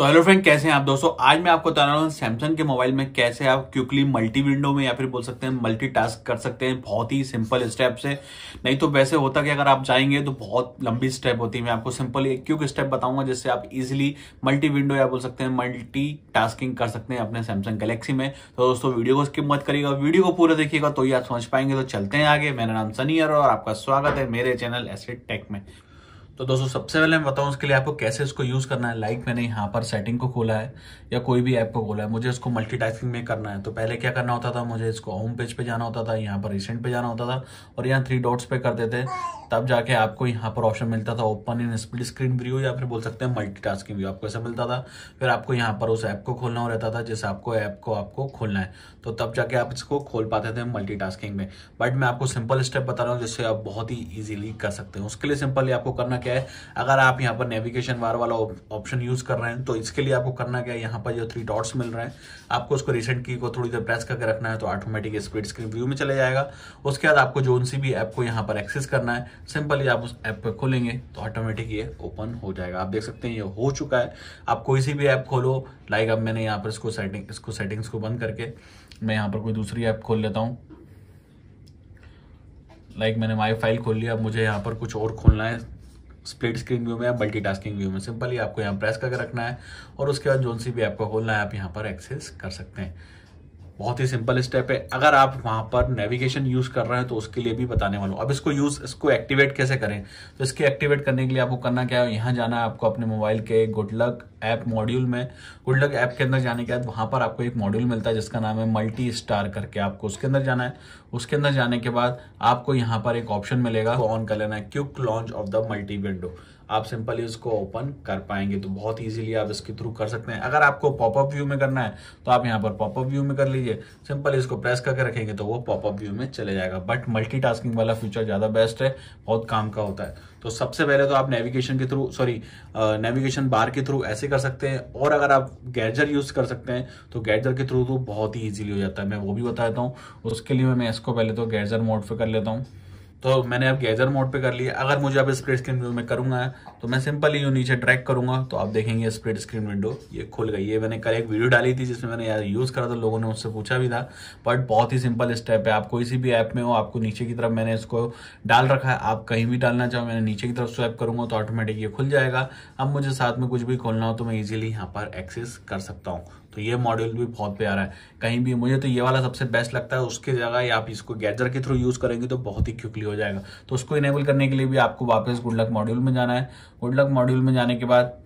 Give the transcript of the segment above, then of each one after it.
तो hello friend कैसे हैं आप दोस्तों आज मैं आपको बता रहा हूँ सैमसंग के मोबाइल में कैसे आप क्विकली मल्टी विंडो में या फिर बोल सकते हैं मल्टी टास्क कर सकते हैं बहुत ही सिंपल स्टेप से नहीं तो वैसे होता कि अगर आप जाएंगे तो बहुत लंबी स्टेप होती है मैं आपको सिंपल एक क्यूक स्टेप बताऊंगा जिससे आप इजिली मल्टी विंडो या बोल सकते हैं मल्टी टास्किंग कर सकते हैं अपने सैमसंग गैलेक्सी में तो दोस्तों वीडियो को स्किप मत करिएगा वीडियो को पूरा देखिएगा तो ये आप समझ पाएंगे तो चलते हैं आगे मेरा नाम सनी और आपका स्वागत है मेरे चैनल एसिड टेक में तो दोस्तों सबसे पहले मैं बताऊं उसके लिए आपको कैसे इसको यूज़ करना है लाइक like मैंने यहाँ पर सेटिंग को खोला है या कोई भी ऐप को खोला है मुझे इसको मल्टीटास्किंग में करना है तो पहले क्या करना होता था मुझे इसको होम पेज पे जाना होता था यहाँ पर रिसेंट पे जाना होता था और यहाँ थ्री डॉट्स पे करते थे तब जाके आपको यहाँ पर ऑप्शन मिलता था open in split screen view या फिर बोल सकते हैं मल्टीटास्किंग व्यू आपको ऐसा मिलता था फिर आपको यहाँ पर उस ऐप को खोलना रहता था जिस आपको ऐप को आपको खोलना है तो तब जाके आप इसको खोल पाते थे मल्टीटास्किंग में बट मैं आपको सिंपल स्टेप बता रहा हूँ जिससे आप बहुत ही ईजिली कर सकते हैं उसके लिए सिंपली आपको करना क्या है अगर आप यहाँ पर नेविगेशन वार वाला ऑप्शन यूज कर रहे हैं तो इसके लिए आपको करना क्या है यहाँ पर जो थ्री डॉट्स मिल रहे हैं आपको उसको रिसेंट की को थोड़ी देर प्रेस करके रखना है तो ऑटोमेटिक स्पीड स्क्रीन व्यू में चले जाएगा उसके बाद आपको जो सी भी ऐप को यहाँ पर एक्सेस करना है सिंपली आप उस ऐप को खोलेंगे तो ऑटोमेटिक ये ओपन हो जाएगा आप देख सकते हैं ये हो चुका है आप कोई सी भी ऐप खोलो लाइक अब मैंने यहाँ पर इसको सेटिंग इसको सेटिंग्स को बंद करके मैं यहाँ पर कोई दूसरी ऐप खोल लेता हूँ लाइक मैंने माई फाइल खोल लिया अब मुझे यहाँ पर कुछ और खोलना है स्प्लिट स्क्रीन व्यू में या मल्टीटास्किंग व्यू में सिंपली आपको यहाँ प्रेस करके रखना है और उसके बाद जोन सी भी ऐप को खोलना है आप यहाँ पर एक्सेस कर सकते हैं बहुत ही सिंपल स्टेप है अगर आप वहां पर नेविगेशन यूज कर रहे हैं तो उसके लिए भी बताने वाला हूँ अब इसको यूज इसको एक्टिवेट कैसे करें तो इसके एक्टिवेट करने के लिए आपको करना क्या है यहाँ जाना है आपको अपने मोबाइल के गुडलक ऐप मॉड्यूल में गुडलक ऐप के अंदर जाने के बाद वहां पर आपको एक मॉड्यूल मिलता है जिसका नाम है मल्टी स्टार करके आपको उसके अंदर जाना है उसके अंदर जाने के बाद आपको यहाँ पर एक ऑप्शन मिलेगा ऑन कर लेना है क्यूक launch of the multi window आप सिंपली उसको ओपन कर पाएंगे तो बहुत इजीली आप इसके थ्रू कर सकते हैं अगर आपको पॉपअप व्यू में करना है तो आप यहाँ पर पॉपअप व्यू में कर लीजिए सिंपली इसको प्रेस करके रखेंगे तो वो पॉपअप व्यू में चले जाएगा बट मल्टी वाला फीचर ज़्यादा बेस्ट है बहुत काम का होता है तो सबसे पहले तो आप नेविगेशन के थ्रू सॉरी नेविगेशन बार के थ्रू ऐसे कर सकते हैं और अगर आप गैजर यूज़ कर सकते हैं तो गैजर के थ्रू तो बहुत ही ईजिली हो जाता है मैं वो भी बता देता हूँ उसके लिए मैं इसको पहले तो गैजर मोड पर कर लेता हूँ तो मैंने अब गेजर मोड पे कर लिया अगर मुझे अब स्प्रेड स्क्रीन व्यू में करूंगा तो मैं सिंपल ही नीचे ट्रैक करूंगा तो आप देखेंगे स्प्रेड स्क्रीन विंडो ये खुल गई है मैंने कल एक वीडियो डाली थी जिसमें मैंने यार यूज़ करा था लोगों ने उससे पूछा भी था बट बहुत ही सिंपल स्टेप है आप कोई सी भी ऐप में हो आपको नीचे की तरफ मैंने इसको डाल रखा है आप कहीं भी डालना चाहो मैंने नीचे की तरफ स्वैप करूंगा तो ऑटोमेटिक ये खुल जाएगा अब मुझे साथ में कुछ भी खोलना हो तो मैं ईजिली यहाँ पर एक्सेस कर सकता हूँ तो ये मॉड्यूल भी बहुत प्यारा है कहीं भी मुझे तो ये वाला सबसे बेस्ट लगता है उसके जगह आप इसको गैजर के थ्रू यूज़ करेंगे तो बहुत ही क्विकली हो जाएगा तो उसको इनेबल करने के लिए भी आपको वापस गुडलक मॉड्यूल में जाना है गुडलक मॉड्यूल में जाने के बाद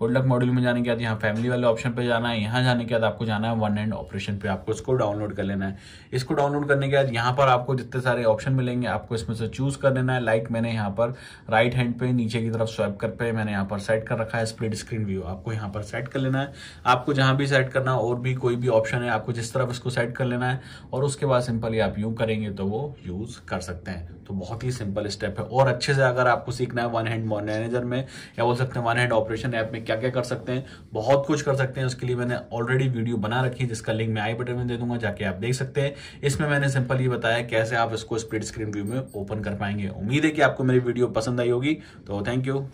गुड लक मॉड्यूल में जाने के बाद यहाँ फैमिली वाले ऑप्शन पे जाना है यहाँ जाने के बाद आपको जाना है वन एंड ऑपरेशन पे आपको इसको डाउनलोड कर लेना है इसको डाउनलोड करने के बाद यहाँ पर आपको जितने सारे ऑप्शन मिलेंगे आपको इसमें से चूज कर लेना है लाइक मैंने यहाँ पर राइट हैंड पे नीचे की तरफ स्वाइप कर पे मैंने यहाँ पर सेट कर रखा है स्प्लिट स्क्रीन व्यू आपको यहाँ पर सेट कर लेना है आपको जहाँ भी सेट करना है और भी कोई भी ऑप्शन है आपको जिस तरफ इसको सेट कर लेना है और उसके बाद सिंपली आप यू करेंगे तो वो यूज कर सकते हैं तो बहुत ही सिंपल स्टेप है और अच्छे से अगर आपको सीखना है वन हैंड मैनेजर में या बोल सकते हैं वन हैंड ऑपरेशन ऐप में क्या क्या कर सकते हैं बहुत कुछ कर सकते हैं उसके लिए मैंने ऑलरेडी वीडियो बना रखी है जिसका लिंक मैं आई बटन में दे दूंगा जाके आप देख सकते हैं इसमें मैंने सिंपल ये बताया कैसे आप इसको स्प्लिट स्क्रीन व्यू में ओपन कर पाएंगे उम्मीद है कि आपको मेरी वीडियो पसंद आई होगी तो थैंक यू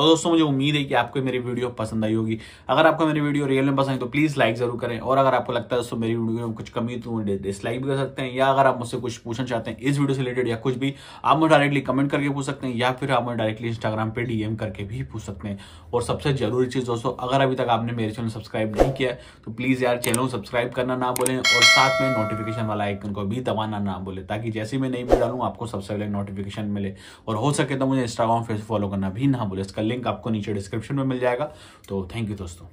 तो दोस्तों मुझे उम्मीद है कि आपको मेरी वीडियो पसंद आई होगी अगर आपको मेरी वीडियो रियल में पसंद है तो प्लीज़ लाइक जरूर करें और अगर आपको लगता है दोस्तों मेरी वीडियो में कुछ कमी तो डिसलाइक भी कर सकते हैं या अगर आप मुझसे कुछ पूछना चाहते हैं इस वीडियो से रिलेटेड या कुछ भी आप मुझे डायरेक्टली कमेंट करके पूछ सकते हैं या फिर आप मुझे डायरेक्टली इंस्टाग्राम पर डीएम करके भी पूछ सकते हैं और सबसे जरूरी चीज़ दोस्तों अगर अभी तक आपने मेरे चैनल सब्सक्राइब नहीं किया तो प्लीज़ यार चैनल को सब्सक्राइब करना ना बोले और साथ में नोटिफिकेशन वाला आइकन को भी दबाना ना बोले ताकि जैसे मैं नहीं वीडियो डालू आपको सबसे पहले नोटिफिकेशन मिले और हो सके तो मुझे इंस्टाग्राम फेसबुक फॉलो करना भी ना बोले इसका लिंक आपको नीचे डिस्क्रिप्शन में मिल जाएगा तो थैंक यू दोस्तों